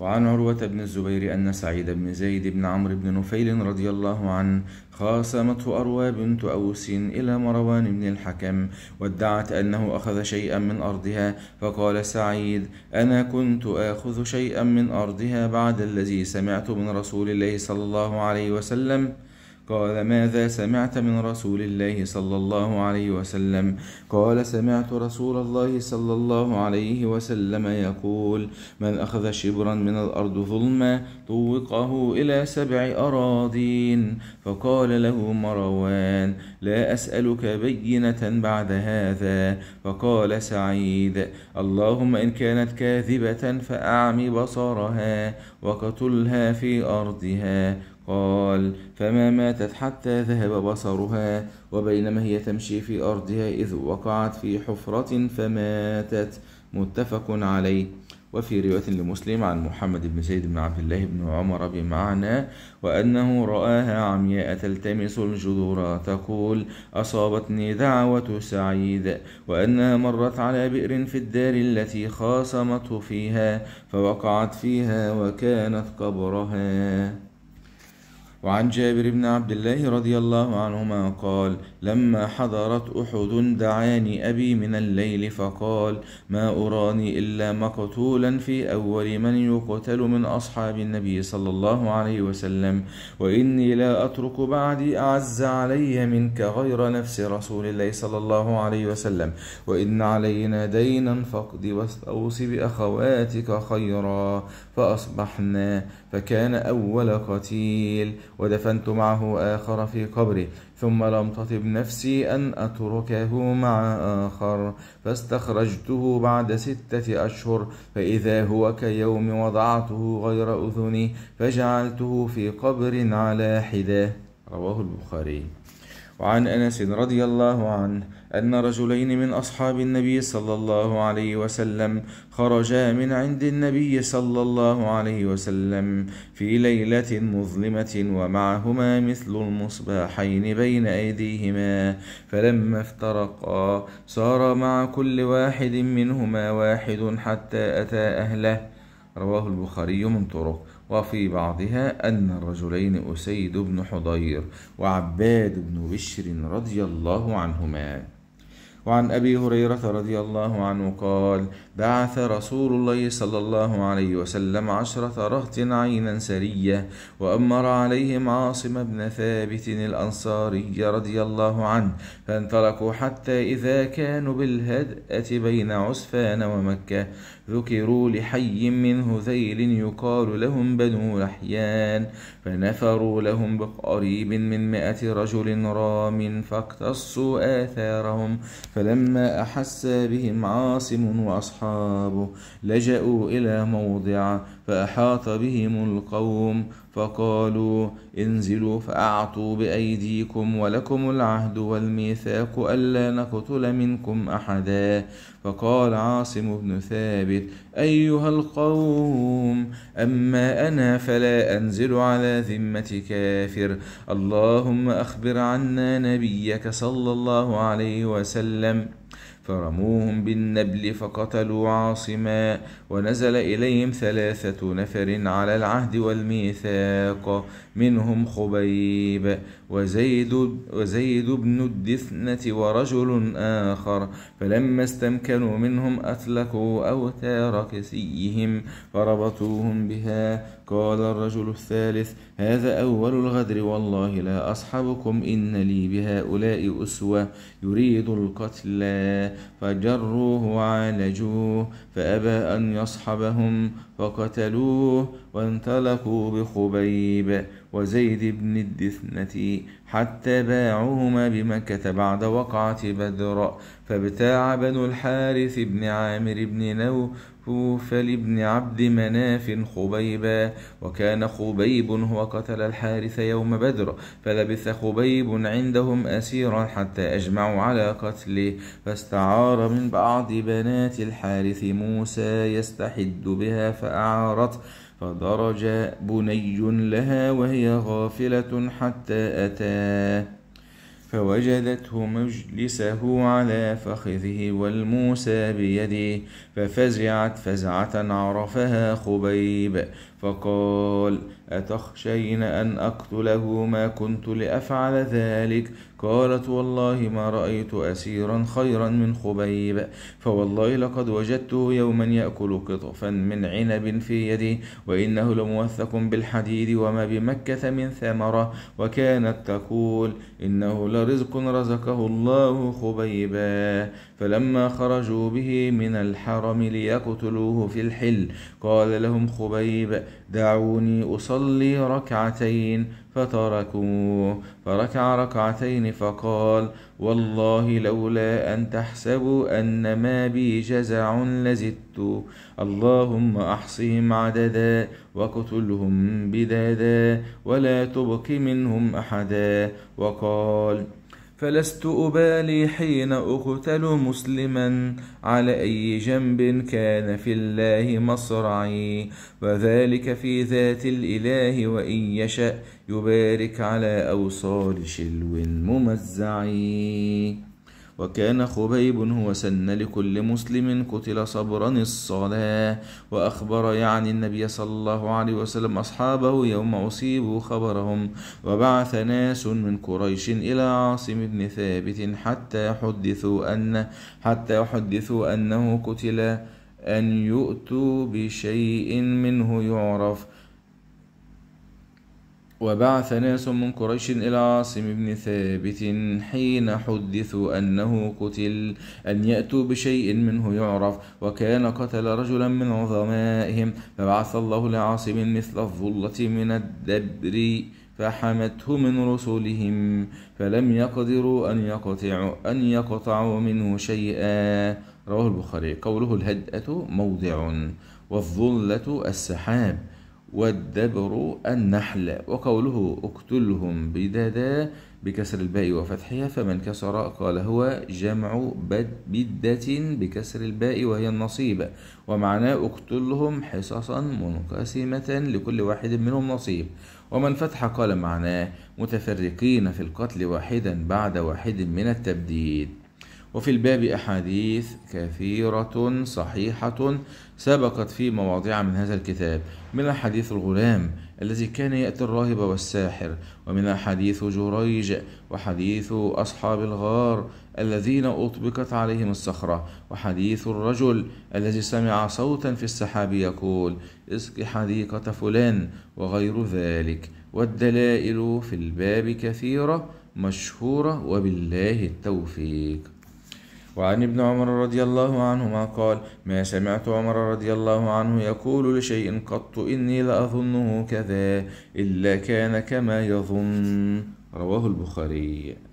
وعن عروة بن الزبير أن سعيد بن زيد بن عمرو بن نفيل رضي الله عنه خاصمته أروى بنت أوس إلى مروان بن الحكم وادعت أنه أخذ شيئا من أرضها فقال سعيد أنا كنت آخذ شيئا من أرضها بعد الذي سمعت من رسول الله صلى الله عليه وسلم قال ماذا سمعت من رسول الله صلى الله عليه وسلم قال سمعت رسول الله صلى الله عليه وسلم يقول من أخذ شبرا من الأرض ظلما طوقه إلى سبع أراضين فقال له مروان لا أسألك بينة بعد هذا فقال سعيد اللهم إن كانت كاذبة فأعمي بصرها وقتلها في أرضها قال فما ماتت حتى ذهب بصرها وبينما هي تمشي في أرضها إذ وقعت في حفرة فماتت متفق عليه وفي رواية لمسلم عن محمد بن زيد بن عبد الله بن عمر بمعنى وأنه رآها عمياء تلتمس الجذور تقول أصابتني دعوة سعيد وأنها مرت على بئر في الدار التي خاصمته فيها فوقعت فيها وكانت قبرها وعن جابر بن عبد الله رضي الله عنهما قال لما حضرت احد دعاني ابي من الليل فقال ما اراني الا مقتولا في اول من يقتل من اصحاب النبي صلى الله عليه وسلم واني لا اترك بعدي اعز علي منك غير نفس رسول الله صلى الله عليه وسلم وان علينا دينا فاقض واستوصي باخواتك خيرا فاصبحنا فكان أول قتيل ودفنت معه آخر في قبره ثم لم تطب نفسي أن أتركه مع آخر فاستخرجته بعد ستة أشهر فإذا هو كيوم وضعته غير أذني فجعلته في قبر على حدة رواه البخاري وعن انس رضي الله عنه ان رجلين من اصحاب النبي صلى الله عليه وسلم خرجا من عند النبي صلى الله عليه وسلم في ليله مظلمه ومعهما مثل المصباحين بين ايديهما فلما افترقا صار مع كل واحد منهما واحد حتى اتى اهله رواه البخاري من طرق وفي بعضها أن الرجلين أسيد بن حضير وعباد بن بشر رضي الله عنهما وعن أبي هريرة رضي الله عنه قال بعث رسول الله صلى الله عليه وسلم عشرة رهط عينا سرية وأمر عليهم عاصم بن ثابت الأنصاري رضي الله عنه فانطلقوا حتى إذا كانوا بالهدأة بين عسفان ومكة ذكروا لحي من هذيل يقال لهم بنو لحيان فنفروا لهم بقريب من مائة رجل رام فاقتصوا آثارهم فلما أحس بهم عاصم وأصحابه لجأوا إلى موضع فأحاط بهم القوم فقالوا انزلوا فأعطوا بأيديكم ولكم العهد والميثاق ألا نقتل منكم أحدا فقال عاصم بن ثابت أيها القوم أما أنا فلا أنزل على ذمة كافر اللهم أخبر عنا نبيك صلى الله عليه وسلم فرموهم بالنبل فقتلوا عاصما ونزل إليهم ثلاثة نفر على العهد والميثاق منهم خبيب وزيد, وزيد بن الدثنة ورجل آخر فلما استمكنوا منهم أتلكوا أوتار كسيهم فربطوهم بها قال الرجل الثالث هذا أول الغدر والله لا أصحبكم إن لي بهؤلاء أسوة يريد القتلى فجروه وعالجوه فأبى أن يصحبهم فقتلوه وانطلقوا بخبيب وزيد بن الدثنة حتى باعوهما بمكة بعد وقعة بدر فابتاع بنو الحارث بن عامر بن نوفل بن عبد مناف خبيبا وكان خبيب هو قتل الحارث يوم بدر فلبث خبيب عندهم أسيرا حتى أجمعوا على قتله فاستعار من بعض بنات الحارث موسى يستحد بها فأعارته فدرج بني لها وهي غافلة حتى أتاه فوجدته مجلسه على فخذه والموسى بيده ففزعت فزعة عرفها خبيب فقال أتخشين أن أقتله ما كنت لأفعل ذلك قالت والله ما رأيت أسيرا خيرا من خبيب فوالله لقد وجدته يوما يأكل قطفا من عنب في يدي وإنه لموثق بالحديد وما بمكة من ثمرة وكانت تقول إنه لرزق رزقه الله خبيبا فلما خرجوا به من الحرم ليقتلوه في الحل قال لهم خبيب دعوني أصلي ركعتين فتركوه فركع ركعتين فقال والله لولا أن تحسبوا أن ما بي جزع لزدت اللهم أحصهم عددا وقتلهم بدادا ولا تبق منهم أحدا وقال فلست أبالي حين أقتل مسلما على أي جنب كان في الله مصرعي وذلك في ذات الإله وإن يشأ يبارك على أوصال شلو ممزعي وكان خبيب هو سن لكل مسلم قتل صبرا الصلاة وأخبر يعني النبي صلى الله عليه وسلم أصحابه يوم أصيبوا خبرهم وبعث ناس من قريش إلى عاصم بن ثابت حتى يحدثوا أن حتى يحدثوا أنه قتل أن يؤتوا بشيء منه يعرف وبعث ناس من قريش إلى عاصم بن ثابت حين حدثوا أنه قتل أن يأتوا بشيء منه يعرف وكان قتل رجلا من عظمائهم فبعث الله لعاصم مثل الظلة من الدبر فحمته من رسلهم فلم يقدروا أن يقطعوا أن يقطعوا منه شيئا رواه البخاري قوله الهدأة موضع والظلة السحاب والدبر النحل وقوله اقتلهم بددا بكسر الباء وفتحها فمن كسر قال هو جمع بد بدة بكسر الباء وهي النصيب ومعناه اقتلهم حصصا منقسمة لكل واحد منهم نصيب ومن فتح قال معناه متفرقين في القتل واحدا بعد واحد من التبديد وفي الباب أحاديث كثيرة صحيحة سبقت في مواضع من هذا الكتاب من أحاديث الغلام الذي كان يأتي الراهب والساحر ومن أحاديث جريج وحديث أصحاب الغار الذين أطبقت عليهم الصخرة وحديث الرجل الذي سمع صوتا في السحاب يقول اسق حديقة فلان وغير ذلك والدلائل في الباب كثيرة مشهورة وبالله التوفيق وعن ابن عمر رضي الله عنهما قال ما سمعت عمر رضي الله عنه يقول لشيء قط إني لأظنه كذا إلا كان كما يظن رواه البخاري